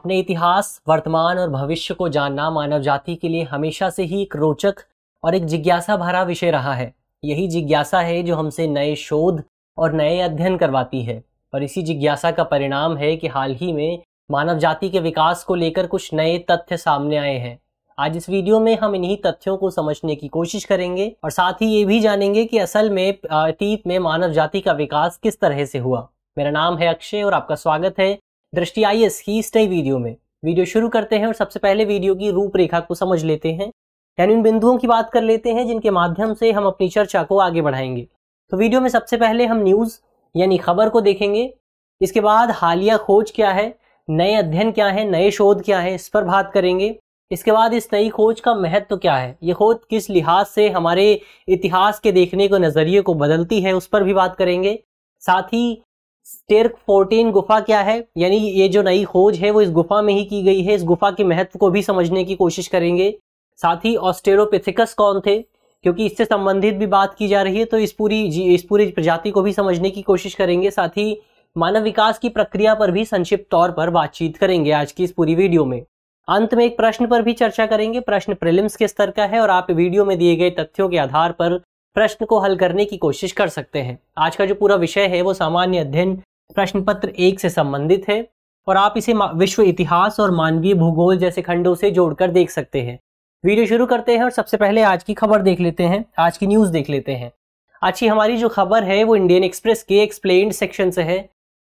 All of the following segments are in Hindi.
अपने इतिहास वर्तमान और भविष्य को जानना मानव जाति के लिए हमेशा से ही एक रोचक और एक जिज्ञासा भरा विषय रहा है यही जिज्ञासा है जो हमसे नए शोध और नए अध्ययन करवाती है और इसी जिज्ञासा का परिणाम है कि हाल ही में मानव जाति के विकास को लेकर कुछ नए तथ्य सामने आए हैं आज इस वीडियो में हम इन्हीं तथ्यों को समझने की कोशिश करेंगे और साथ ही ये भी जानेंगे कि असल में अतीत में मानव जाति का विकास किस तरह से हुआ मेरा नाम है अक्षय और आपका स्वागत है दृष्टि आई एस की इस नई वीडियो में वीडियो शुरू करते हैं और सबसे पहले वीडियो की रूपरेखा को समझ लेते हैं यानी उन बिंदुओं की बात कर लेते हैं जिनके माध्यम से हम अपनी चर्चा को आगे बढ़ाएंगे तो वीडियो में सबसे पहले हम न्यूज़ यानी खबर को देखेंगे इसके बाद हालिया खोज क्या है नए अध्ययन क्या है नए शोध क्या है इस पर बात करेंगे इसके बाद इस नई खोज का महत्व तो क्या है ये खोज किस लिहाज से हमारे इतिहास के देखने को नज़रिए को बदलती है उस पर भी बात करेंगे साथ ही स्टेर फोर्टीन गुफा क्या है यानी ये जो नई खोज है वो इस गुफा में ही की गई है इस गुफा के महत्व को भी समझने की कोशिश करेंगे साथ ही ऑस्टेरोपिथिकस कौन थे क्योंकि इससे संबंधित भी बात की जा रही है तो इस पूरी इस पूरी प्रजाति को भी समझने की कोशिश करेंगे साथ ही मानव विकास की प्रक्रिया पर भी संक्षिप्त तौर पर बातचीत करेंगे आज की इस पूरी वीडियो में अंत में एक प्रश्न पर भी चर्चा करेंगे प्रश्न प्रिलिम्स के स्तर का है और आप वीडियो में दिए गए तथ्यों के आधार पर प्रश्न को हल करने की कोशिश कर सकते हैं आज का जो पूरा विषय है वो सामान्य अध्ययन प्रश्न पत्र एक से संबंधित है और आप इसे विश्व इतिहास और मानवीय भूगोल जैसे खंडों से जोड़कर देख सकते हैं वीडियो शुरू करते हैं और सबसे पहले आज की खबर देख लेते हैं आज की न्यूज़ देख लेते हैं आज की हमारी जो खबर है वो इंडियन एक्सप्रेस के एक्सप्लेन सेक्शन से है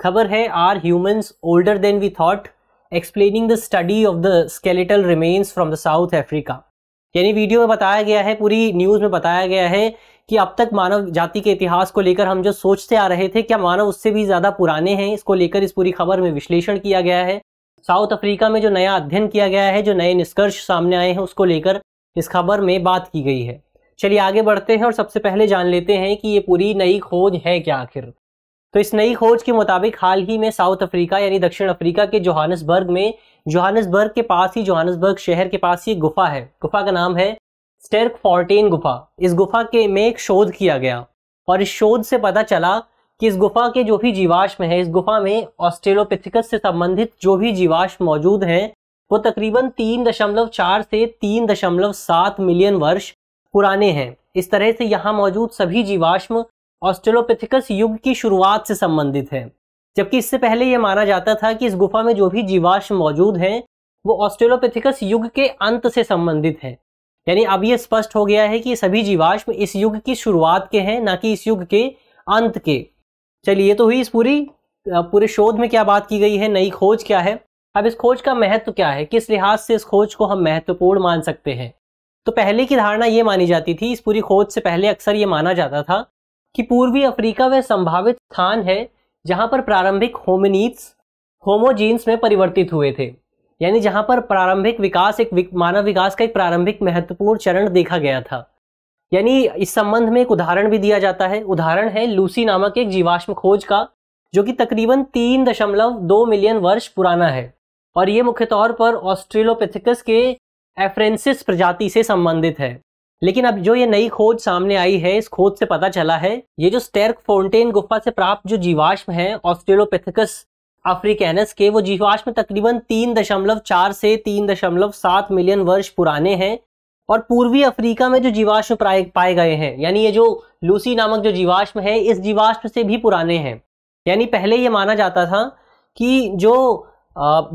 खबर है are humans older than we thought explaining the study of the skeletal remains from the South Africa यानी वीडियो में बताया गया है पूरी न्यूज़ में बताया गया है कि अब तक मानव जाति के इतिहास को लेकर हम जो सोचते आ रहे थे क्या मानव उससे भी ज़्यादा पुराने हैं इसको लेकर इस पूरी खबर में विश्लेषण किया गया है साउथ अफ्रीका में जो नया अध्ययन किया गया है जो नए निष्कर्ष सामने आए हैं उसको लेकर इस खबर में बात की गई है चलिए आगे बढ़ते हैं और सबसे पहले जान लेते हैं कि ये पूरी नई खोज है क्या आखिर तो इस नई खोज के मुताबिक हाल ही में साउथ अफ्रीका यानी दक्षिण अफ्रीका के जोहानसबर्ग में जोहानसबर्ग के पास ही जोहानसबर्ग शहर के पास ही गुफा है गुफा का नाम है स्टेरक फोर्टीन गुफा इस गुफा के में एक शोध किया गया और इस शोध से पता चला कि इस गुफा के जो भी जीवाश्म है इस गुफा में ऑस्ट्रेलोपिथिकस से संबंधित जो भी जीवाश्म मौजूद हैं वो तकरीबन तीन दशमलव चार से तीन दशमलव सात मिलियन वर्ष पुराने हैं इस तरह से यहाँ मौजूद सभी जीवाश्म ऑस्ट्रेलोपिथिकस युग की शुरुआत से संबंधित हैं जबकि इससे पहले ये माना जाता था कि इस गुफा में जो भी जीवाश्म मौजूद हैं वो ऑस्ट्रेलोपिथिकस युग के अंत से संबंधित हैं यानी अब ये स्पष्ट हो गया है कि सभी जीवाश्म इस युग की शुरुआत के हैं ना कि इस युग के अंत के चलिए तो हुई इस पूरी पूरे शोध में क्या बात की गई है नई खोज क्या है अब इस खोज का महत्व क्या है किस लिहाज से इस खोज को हम महत्वपूर्ण मान सकते हैं तो पहले की धारणा ये मानी जाती थी इस पूरी खोज से पहले अक्सर ये माना जाता था कि पूर्वी अफ्रीका वह संभावित स्थान है जहाँ पर प्रारंभिक होमिनीट्स होमोजीन्स में परिवर्तित हुए थे यानी जहां पर प्रारंभिक विकास एक विक, मानव विकास का एक प्रारंभिक महत्वपूर्ण चरण देखा गया था यानी इस संबंध में एक उदाहरण भी दिया जाता है उदाहरण है लूसी नामक एक जीवाश्म खोज का जो कि तकरीबन तीन दशमलव दो मिलियन वर्ष पुराना है और ये मुख्य तौर पर ऑस्ट्रेलोपेथिकस के एफ्रेंसिस प्रजाति से संबंधित है लेकिन अब जो ये नई खोज सामने आई है इस खोज से पता चला है ये जो स्टेर्क फोन्टेन गुफा से प्राप्त जो जीवाश्म है ऑस्ट्रेलोपेथिकस अफ्रीकैनस के वो जीवाश्म तकरीबन तीन दशमलव चार से तीन दशमलव सात मिलियन वर्ष पुराने हैं और पूर्वी अफ्रीका में जो जीवाश्म पाए गए हैं यानी ये जो लूसी नामक जो जीवाश्म है इस जीवाश्म से भी पुराने हैं यानी पहले ये माना जाता था कि जो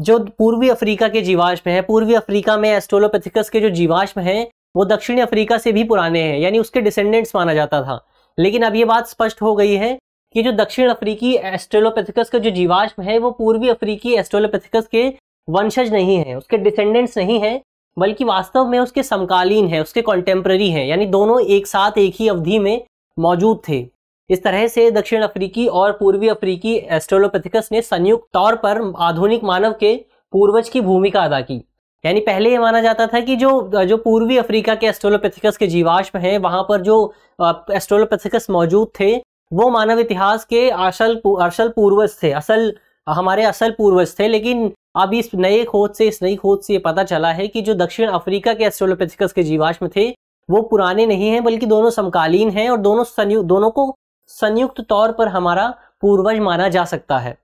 जो पूर्वी अफ्रीका के जीवाश्म है पूर्वी अफ्रीका में एस्ट्रोलोपैथिकस के जो जीवाश्म हैं वो दक्षिणी अफ्रीका से भी पुराने हैं यानी उसके डिसेंडेंट्स माना जाता था लेकिन अब ये बात स्पष्ट हो गई है कि जो दक्षिण अफ्रीकी एस्ट्रेलोपैथिकस का जो जीवाश्म है वो पूर्वी अफ्रीकी एस्ट्रोलोपेथिकस के वंशज नहीं है उसके डिसेंडेंट्स नहीं है बल्कि वास्तव में उसके समकालीन है उसके कॉन्टेम्प्रेरी है यानी दोनों एक साथ एक ही अवधि में मौजूद थे इस तरह से दक्षिण अफ्रीकी और पूर्वी अफ्रीकी एस्ट्रोलोपैथिकस ने संयुक्त तौर पर आधुनिक मानव के पूर्वज की भूमिका अदा की यानी पहले ये माना जाता था कि जो जो पूर्वी अफ्रीका के एस्ट्रोलोपैथिकस के जीवाश्म हैं वहाँ पर जो एस्ट्रोलोपैथिकस मौजूद थे वो मानव इतिहास के असल असल पूर्वज थे असल हमारे असल पूर्वज थे लेकिन अब इस नए खोज से इस नई खोज से ये पता चला है कि जो दक्षिण अफ्रीका के एस्ट्रोलोपेथिकस के जीवाश्म थे वो पुराने नहीं हैं बल्कि दोनों समकालीन हैं और दोनों संयुक्त दोनों को संयुक्त तौर पर हमारा पूर्वज माना जा सकता है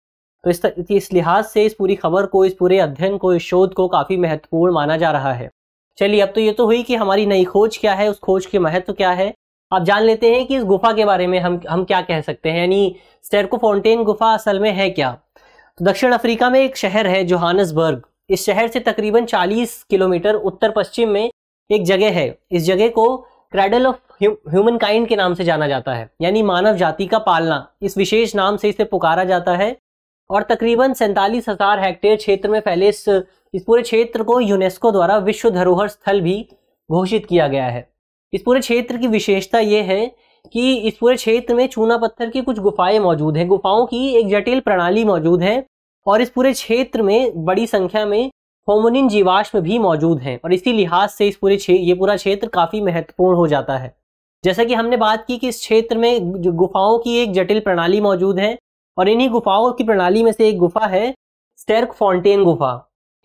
तो इस इस लिहाज से इस पूरी खबर को इस पूरे अध्ययन को इस शोध को काफ़ी महत्वपूर्ण माना जा रहा है चलिए अब तो ये तो हुई कि हमारी नई खोज क्या है उस खोज के महत्व क्या है आप जान लेते हैं कि इस गुफा के बारे में हम हम क्या कह सकते हैं यानी स्टेरको फाउंटेन गुफा असल में है क्या तो दक्षिण अफ्रीका में एक शहर है जोहानसबर्ग इस शहर से तकरीबन 40 किलोमीटर उत्तर पश्चिम में एक जगह है इस जगह को क्रैडल ऑफ ह्यूमन काइंड के नाम से जाना जाता है यानी मानव जाति का पालना इस विशेष नाम से इसे पुकारा जाता है और तकरीबन सैंतालीस हजार हेक्टेयर क्षेत्र में फैले इस इस पूरे क्षेत्र को यूनेस्को द्वारा विश्व धरोहर स्थल भी घोषित किया गया है इस पूरे क्षेत्र की विशेषता ये है कि इस पूरे क्षेत्र में चूना पत्थर की कुछ गुफाएं मौजूद हैं गुफाओं की एक जटिल प्रणाली मौजूद है और इस पूरे क्षेत्र में बड़ी संख्या में होमोनिन जीवाश्म भी मौजूद हैं और इसी लिहाज से इस पूरे ये पूरा क्षेत्र काफ़ी महत्वपूर्ण हो जाता है जैसा कि हमने बात की कि इस क्षेत्र में गुफाओं की एक जटिल प्रणाली मौजूद है और इन्हीं गुफाओं की प्रणाली में से एक गुफा है स्टेर्क फाउंटेन गुफा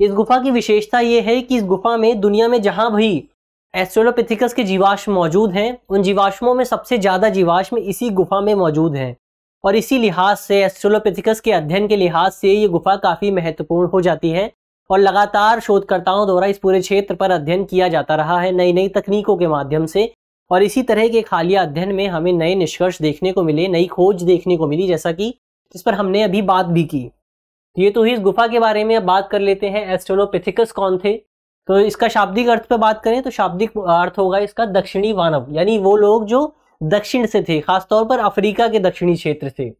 इस गुफा की विशेषता ये है कि इस गुफा में दुनिया में जहाँ भी एस्ट्रोलोपिथिकस के जीवाश्म मौजूद हैं उन जीवाश्मों में सबसे ज़्यादा जीवाश्म इसी गुफा में मौजूद हैं और इसी लिहाज से एस्ट्रोलोपिथिकस के अध्ययन के लिहाज से ये गुफा काफ़ी महत्वपूर्ण हो जाती है और लगातार शोधकर्ताओं द्वारा इस पूरे क्षेत्र पर अध्ययन किया जाता रहा है नई नई तकनीकों के माध्यम से और इसी तरह के खालिया अध्ययन में हमें नए निष्कर्ष देखने को मिले नई खोज देखने को मिली जैसा कि इस पर हमने अभी बात भी की ये तो ही इस गुफा के बारे में अब बात कर लेते हैं एस्ट्रोलोपिथिकस कौन थे तो इसका शाब्दिक अर्थ पर बात करें तो शाब्दिक अर्थ होगा इसका दक्षिणी वानव यानी वो लोग जो दक्षिण से थे खासतौर पर अफ्रीका के दक्षिणी क्षेत्र से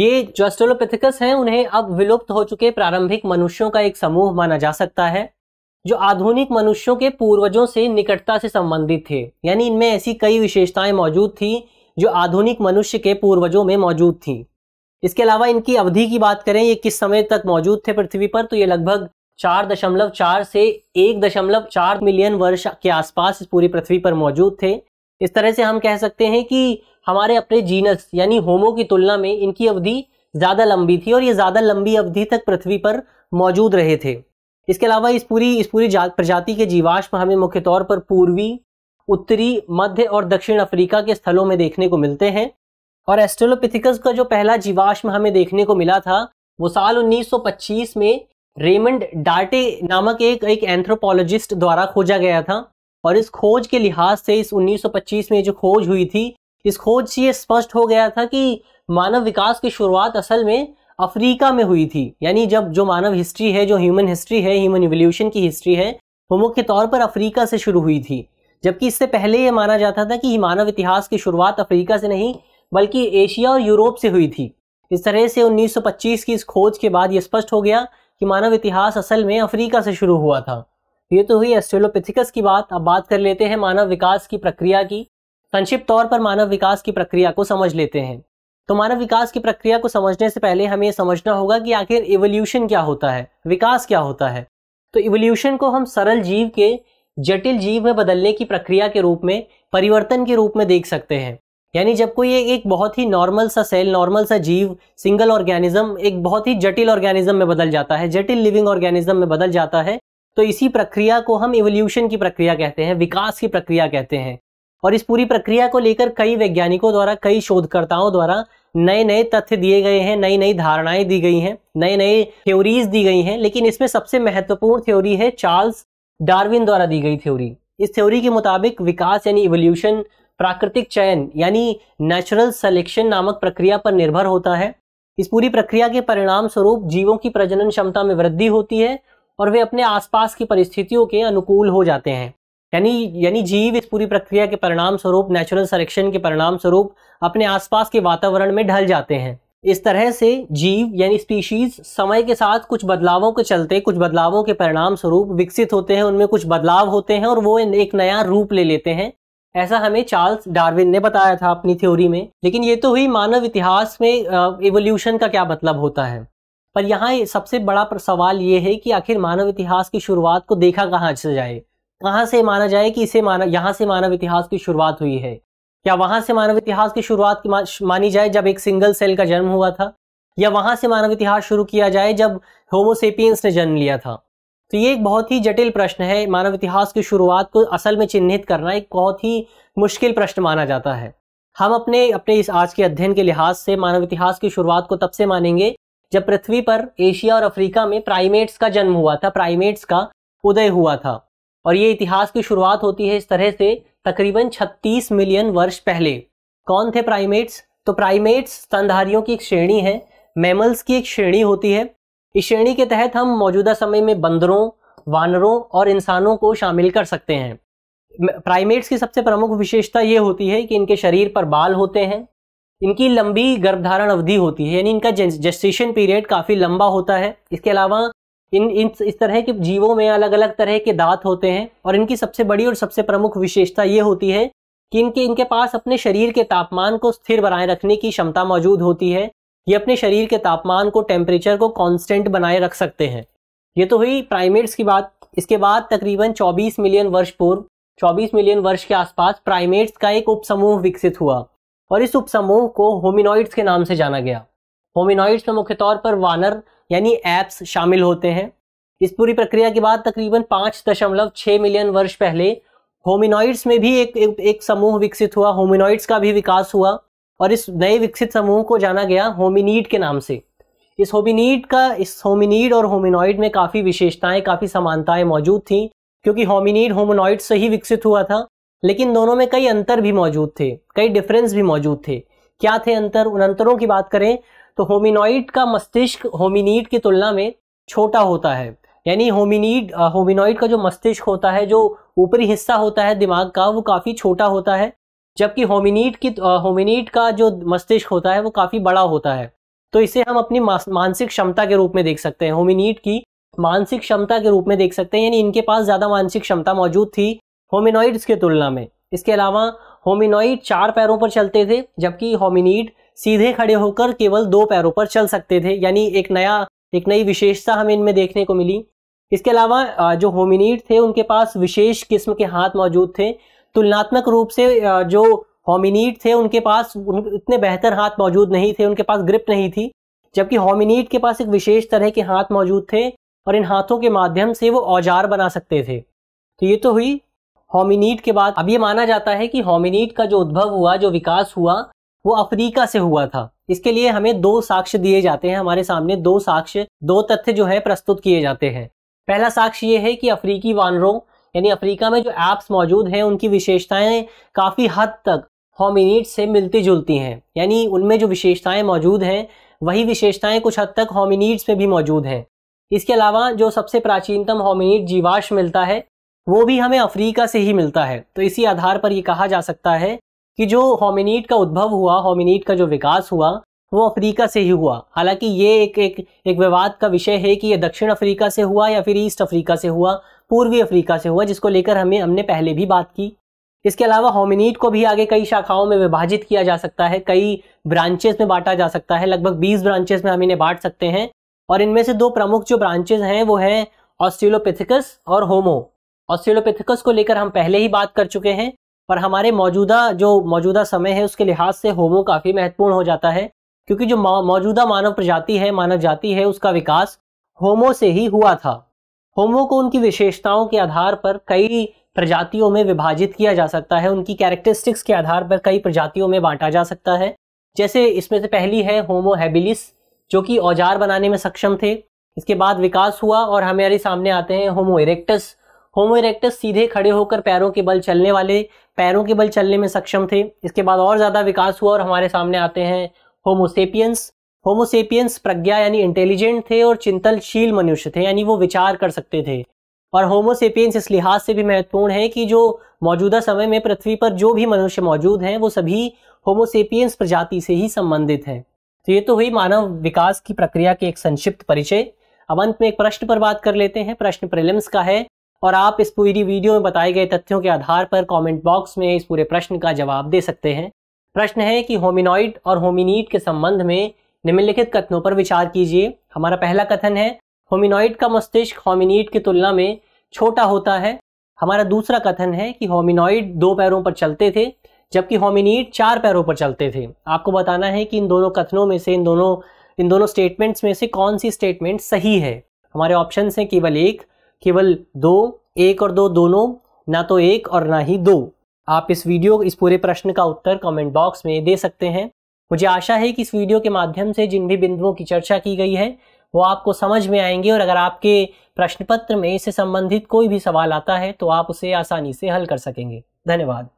ये जो एस्ट्रोलोपिथिकस हैं उन्हें अब विलुप्त हो चुके प्रारंभिक मनुष्यों का एक समूह माना जा सकता है जो आधुनिक मनुष्यों के पूर्वजों से निकटता से संबंधित थे यानी इनमें ऐसी कई विशेषताएं मौजूद थी जो आधुनिक मनुष्य के पूर्वजों में मौजूद थी इसके अलावा इनकी अवधि की बात करें ये किस समय तक मौजूद थे पृथ्वी पर तो ये लगभग चार दशमलव चार से एक दशमलव चार मिलियन वर्ष के आसपास इस पूरी पृथ्वी पर मौजूद थे इस तरह से हम कह सकते हैं कि हमारे अपने जीनस यानी होमो की तुलना में इनकी अवधि ज़्यादा लंबी थी और ये ज़्यादा लंबी अवधि तक पृथ्वी पर मौजूद रहे थे इसके अलावा इस पूरी इस पूरी प्रजाति के जीवाश्म हमें मुख्य तौर पर पूर्वी उत्तरी मध्य और दक्षिण अफ्रीका के स्थलों में देखने को मिलते हैं और एस्ट्रोलोपिथिकस का जो पहला जीवाश्म हमें देखने को मिला था वो साल 1925 में रेमंड डार्टे नामक एक एक एंथ्रोपोलॉजिस्ट द्वारा खोजा गया था और इस खोज के लिहाज से इस 1925 में जो खोज हुई थी इस खोज से ये स्पष्ट हो गया था कि मानव विकास की शुरुआत असल में अफ्रीका में हुई थी यानी जब जो मानव हिस्ट्री है जो ह्यूमन हिस्ट्री है ह्यूमन रिवोल्यूशन की हिस्ट्री है वो मुख्य तौर पर अफ्रीका से शुरू हुई थी जबकि इससे पहले ये माना जाता था कि मानव इतिहास की शुरुआत अफ्रीका से नहीं बल्कि एशिया और यूरोप से हुई थी इस तरह से 1925 की इस खोज के बाद ये स्पष्ट हो गया कि मानव इतिहास असल में अफ्रीका से शुरू हुआ था ये तो हुई एस्ट्रेलोपिथिकस की बात अब बात कर लेते हैं मानव विकास की प्रक्रिया की संक्षिप्त तौर पर मानव विकास की प्रक्रिया को समझ लेते हैं तो मानव विकास की प्रक्रिया को समझने से पहले हमें समझना होगा कि आखिर इवोल्यूशन क्या होता है विकास क्या होता है तो इवोल्यूशन को हम सरल जीव के जटिल जीव में बदलने की प्रक्रिया के रूप में परिवर्तन के रूप में देख सकते हैं यानी जब कोई एक बहुत ही नॉर्मल सा सेल नॉर्मल सा जीव सिंगल ऑर्गेनिज्म एक बहुत ही जटिल ऑर्गेनिज्म में बदल जाता है जटिल लिविंग ऑर्गेनिज्म में बदल जाता है तो इसी प्रक्रिया को हम इवोल्यूशन की प्रक्रिया कहते हैं विकास की प्रक्रिया कहते हैं और इस पूरी प्रक्रिया को लेकर कई वैज्ञानिकों द्वारा कई शोधकर्ताओं द्वारा नए नए तथ्य दिए गए हैं नई नई धारणाएं दी गई हैं नए नए थ्योरीज दी गई हैं लेकिन इसमें सबसे महत्वपूर्ण थ्योरी है चार्ल्स डार्विन द्वारा दी गई थ्योरी इस थ्योरी के मुताबिक विकास यानी इवोल्यूशन प्राकृतिक चयन यानी नेचुरल सेलेक्शन नामक प्रक्रिया पर निर्भर होता है इस पूरी प्रक्रिया के परिणाम स्वरूप जीवों की प्रजनन क्षमता में वृद्धि होती है और वे अपने आसपास की परिस्थितियों के अनुकूल हो जाते हैं यानी यानी जीव इस पूरी प्रक्रिया के परिणाम स्वरूप नेचुरल सेलेक्शन के परिणाम स्वरूप अपने आसपास के वातावरण में ढल जाते हैं इस तरह से जीव यानी स्पीशीज समय के साथ कुछ बदलावों के चलते कुछ बदलावों के परिणाम स्वरूप विकसित होते हैं उनमें कुछ बदलाव होते हैं और वो एक नया रूप ले लेते हैं ऐसा हमें चार्ल्स डार्विन ने बताया था अपनी थ्योरी में लेकिन ये तो हुई मानव इतिहास में एवोल्यूशन का क्या मतलब होता है पर यहाँ सबसे बड़ा सवाल ये है कि आखिर मानव इतिहास की शुरुआत को देखा कहाँ से जाए कहाँ से माना जाए कि इसे माना यहाँ से मानव इतिहास की शुरुआत हुई है या वहाँ से मानव इतिहास की शुरुआत मानी जाए जब एक सिंगल सेल का जन्म हुआ था या वहाँ से मानव इतिहास शुरू किया जाए जब होमोसेपियंस ने जन्म लिया था तो ये एक बहुत ही जटिल प्रश्न है मानव इतिहास की शुरुआत को असल में चिन्हित करना एक बहुत ही मुश्किल प्रश्न माना जाता है हम अपने अपने इस आज के अध्ययन के लिहाज से मानव इतिहास की शुरुआत को तब से मानेंगे जब पृथ्वी पर एशिया और अफ्रीका में प्राइमेट्स का जन्म हुआ था प्राइमेट्स का उदय हुआ था और ये इतिहास की शुरुआत होती है इस तरह से तकरीबन 36 मिलियन वर्ष पहले कौन थे प्राइमेट्स तो प्राइमेट्स स्तनधारियों की एक श्रेणी है मैमल्स की एक श्रेणी होती है इस श्रेणी के तहत हम मौजूदा समय में बंदरों वानरों और इंसानों को शामिल कर सकते हैं प्राइमेट्स की सबसे प्रमुख विशेषता ये होती है कि इनके शरीर पर बाल होते हैं इनकी लंबी गर्भधारण अवधि होती है यानी इनका जेस्टेशन पीरियड काफ़ी लंबा होता है इसके अलावा इन इन इस तरह के जीवों में अलग अलग तरह के दांत होते हैं और इनकी सबसे बड़ी और सबसे प्रमुख विशेषता ये होती है कि इनके इनके पास अपने शरीर के तापमान को स्थिर बनाए रखने की क्षमता मौजूद होती है ये अपने शरीर के तापमान को टेम्परेचर को कांस्टेंट बनाए रख सकते हैं ये तो हुई प्राइमेट्स की बात इसके बाद तकरीबन 24 मिलियन वर्ष पूर्व 24 मिलियन वर्ष के आसपास प्राइमेट्स का एक उपसमूह विकसित हुआ और इस उपसमूह को होमिनॉइड्स के नाम से जाना गया होमिनॉइड्स में मुख्य तौर पर वानर यानी एप्स शामिल होते हैं इस पूरी प्रक्रिया के बाद तकरीबन पाँच दशमलव छः मिलियन वर्ष पहले होमिनॉइड्स में भी एक एक, एक समूह विकसित हुआ होमिनॉइड्स का भी विकास हुआ और इस नए विकसित समूह को जाना गया होमिनीड के नाम से इस होमिनीड का इस होमिनीड और होमिनॉइड में काफ़ी विशेषताएं काफ़ी समानताएं मौजूद थीं क्योंकि होमिनीड होमोनॉइड से ही विकसित हुआ था लेकिन दोनों में कई अंतर भी मौजूद थे कई डिफरेंस भी मौजूद थे क्या थे अंतर उन अंतरों की बात करें तो होमिनॉइड का मस्तिष्क होमिनीड की तुलना में छोटा होता है यानी होमिनीड होमिनॉइड का जो मस्तिष्क होता है जो ऊपरी हिस्सा होता है दिमाग का वो काफ़ी छोटा होता है जबकि होमिनीट की होमिनीट का जो मस्तिष्क होता है वो काफ़ी बड़ा होता है तो इसे हम अपनी मानसिक क्षमता के रूप में देख सकते हैं होमिनीट की मानसिक क्षमता के रूप में देख सकते हैं यानी इनके पास ज़्यादा मानसिक क्षमता मौजूद थी होमिनॉइड्स की तुलना में इसके अलावा होमिनॉइड चार पैरों पर चलते थे जबकि होमिनीड सीधे खड़े होकर केवल दो पैरों पर चल सकते थे यानी एक नया एक नई विशेषता हमें इनमें देखने को मिली इसके अलावा जो होमिनीड थे उनके पास विशेष किस्म के हाथ मौजूद थे तुलनात्मक रूप से जो होमिनीट थे उनके पास इतने बेहतर हाथ मौजूद नहीं थे उनके पास ग्रिप नहीं थी जबकि होमिनीट के पास एक विशेष तरह के हाथ मौजूद थे और इन हाथों के माध्यम से वो औजार बना सकते थे तो ये तो हुई होमिनीट के बाद अब ये माना जाता है कि होमिनीट का जो उद्भव हुआ जो विकास हुआ वो अफ्रीका से हुआ था इसके लिए हमें दो साक्ष्य दिए जाते हैं हमारे सामने दो साक्ष्य दो तथ्य जो है प्रस्तुत किए जाते हैं पहला साक्ष्य ये है कि अफ्रीकी वानरों यानी अफ्रीका में जो ऐप्स मौजूद हैं उनकी विशेषताएं काफ़ी हद तक होमिनीट से मिलती जुलती हैं यानी उनमें जो विशेषताएं मौजूद हैं वही विशेषताएं कुछ हद तक होमिनीट्स में भी मौजूद हैं इसके अलावा जो सबसे प्राचीनतम होमिनीट जीवाश मिलता है वो भी हमें अफ्रीका से ही मिलता है तो इसी आधार पर ये कहा जा सकता है कि जो होमिनीट का उद्भव हुआ होमिनीट का जो विकास हुआ वो अफ्रीका से ही हुआ हालांकि ये एक एक एक विवाद का विषय है कि ये दक्षिण अफ्रीका से हुआ या फिर ईस्ट अफ्रीका से हुआ पूर्वी अफ्रीका से हुआ जिसको लेकर हमें हमने पहले भी बात की इसके अलावा होमिनीट को भी आगे कई शाखाओं में विभाजित किया जा सकता है कई ब्रांचेस में बांटा जा सकता है लगभग 20 ब्रांचेस में हम इन्हें बांट सकते हैं और इनमें से दो प्रमुख जो ब्रांचेस हैं वो हैं ऑस्ट्रेलोपिथिकस और होमो ऑस्ट्रेलोपिथिकस को लेकर हम पहले ही बात कर चुके हैं पर हमारे मौजूदा जो मौजूदा समय है उसके लिहाज से होमो काफ़ी महत्वपूर्ण हो जाता है क्योंकि जो मौजूदा मानव प्रजाति है मानव जाति है उसका विकास होमो से ही हुआ था होमो को उनकी विशेषताओं के आधार पर कई प्रजातियों में विभाजित किया जा सकता है उनकी कैरेक्टरिस्टिक्स के आधार पर कई प्रजातियों में बांटा जा सकता है जैसे इसमें से पहली है होमो हैबिलिस जो कि औजार बनाने में सक्षम थे इसके बाद विकास हुआ और हमारे सामने आते हैं होमो इरेक्टस होमो इरेक्टस सीधे खड़े होकर पैरों के बल चलने वाले पैरों के बल चलने में सक्षम थे इसके बाद और ज़्यादा विकास हुआ और हमारे सामने आते हैं होमोसेपियंस होमोसेपियंस प्रज्ञा यानी इंटेलिजेंट थे और चिंतनशील मनुष्य थे यानी वो विचार कर सकते थे और होमोसेपियंस इस लिहाज से भी महत्वपूर्ण है कि जो मौजूदा समय में पृथ्वी पर जो भी मनुष्य मौजूद हैं वो सभी होमोसेपियंस प्रजाति से ही संबंधित हैं तो ये तो हुई मानव विकास की प्रक्रिया के एक संक्षिप्त परिचय अब अंत में एक प्रश्न पर बात कर लेते हैं प्रश्न प्रिलिम्स का है और आप इस पूरी वीडियो में बताए गए तथ्यों के आधार पर कमेंट बॉक्स में इस पूरे प्रश्न का जवाब दे सकते हैं प्रश्न है कि होमिनॉइड और होमिनीट के संबंध में निम्नलिखित कथनों पर विचार कीजिए हमारा पहला कथन है होमिनॉइड का मस्तिष्क होमिनीट की तुलना में छोटा होता है हमारा दूसरा कथन है कि होमिनॉइड दो पैरों पर चलते थे जबकि होमिनीट चार पैरों पर चलते थे आपको बताना है कि इन दोनों कथनों में से इन दोनों इन दोनों स्टेटमेंट्स में से कौन सी स्टेटमेंट सही है हमारे ऑप्शन हैं केवल एक केवल दो एक और दो दोनों ना तो एक और ना ही दो आप इस वीडियो इस पूरे प्रश्न का उत्तर कमेंट बॉक्स में दे सकते हैं मुझे आशा है कि इस वीडियो के माध्यम से जिन भी बिंदुओं की चर्चा की गई है वो आपको समझ में आएंगे और अगर आपके प्रश्न पत्र में इससे संबंधित कोई भी सवाल आता है तो आप उसे आसानी से हल कर सकेंगे धन्यवाद